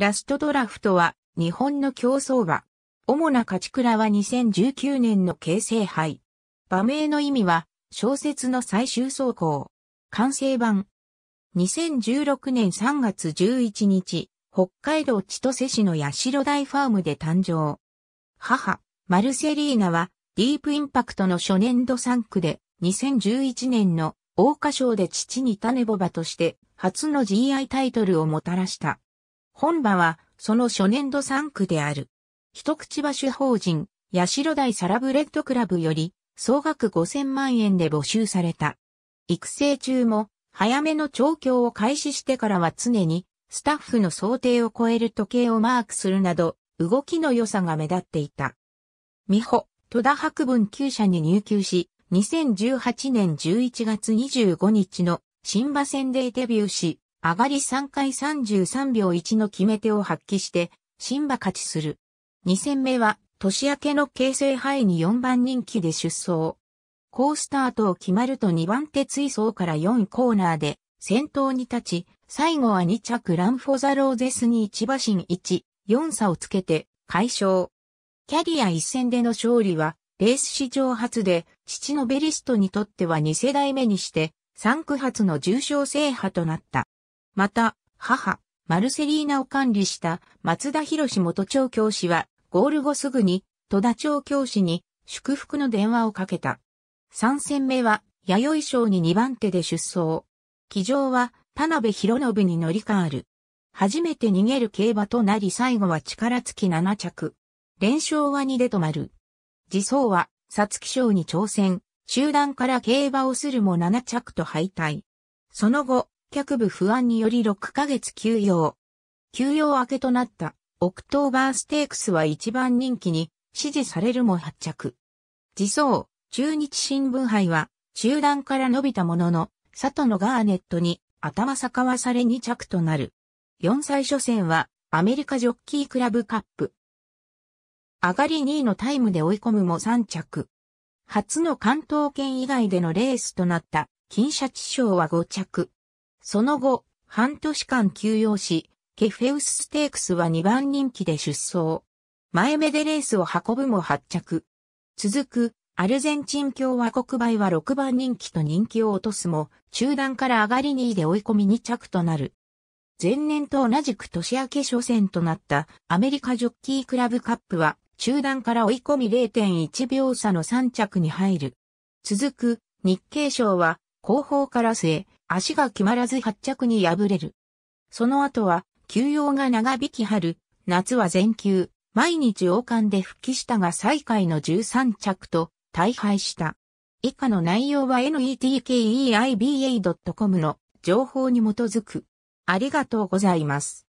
ラストドラフトは日本の競争馬。主な勝ち倉は2019年の京成杯。馬名の意味は小説の最終走行。完成版。2016年3月11日、北海道千歳市の八代大ファームで誕生。母、マルセリーナはディープインパクトの初年度3区で2011年の桜花賞で父に種ボバとして初の GI タイトルをもたらした。本場は、その初年度3区である。一口場主法人、八代大サラブレッドクラブより、総額5000万円で募集された。育成中も、早めの調教を開始してからは常に、スタッフの想定を超える時計をマークするなど、動きの良さが目立っていた。美穂、戸田博文厩社に入厩し、2018年11月25日の新馬戦でデビューし、上がり3回33秒1の決め手を発揮して、新馬勝ちする。2戦目は、年明けの形成囲に4番人気で出走。ースタートを決まると2番手追走から4コーナーで、先頭に立ち、最後は2着ランフォザローゼスに1馬身1、4差をつけて、解消。キャリア1戦での勝利は、レース史上初で、父のベリストにとっては2世代目にして、3区発の重賞制覇となった。また、母、マルセリーナを管理した松田博士元長教師は、ゴール後すぐに、戸田長教師に祝福の電話をかけた。三戦目は、弥生賞に二番手で出走。騎乗は、田辺博信に乗り換わる。初めて逃げる競馬となり最後は力尽き七着。連勝は2で止まる。自走は、サツキ賞に挑戦。集団から競馬をするも7着と敗退。その後、客部不安により6ヶ月休養。休養明けとなったオクトーバーステークスは一番人気に支持されるも発着。自走、中日新聞杯は中段から伸びたものの、佐藤のガーネットに頭逆わされ2着となる。4歳初戦はアメリカジョッキークラブカップ。上がり2位のタイムで追い込むも3着。初の関東圏以外でのレースとなった金シャチ賞は5着。その後、半年間休養し、ケフェウスステークスは2番人気で出走。前目でレースを運ぶも発着。続く、アルゼンチン共和国倍は6番人気と人気を落とすも、中段から上がり2位で追い込み2着となる。前年と同じく年明け初戦となったアメリカジョッキークラブカップは、中段から追い込み0.1秒差の3着に入る。続く、日経賞は、後方から末、足が決まらず発着に敗れる。その後は、休養が長引き春、夏は全休、毎日王冠で復帰したが最下位の13着と大敗した。以下の内容は netkeiba.com の情報に基づく。ありがとうございます。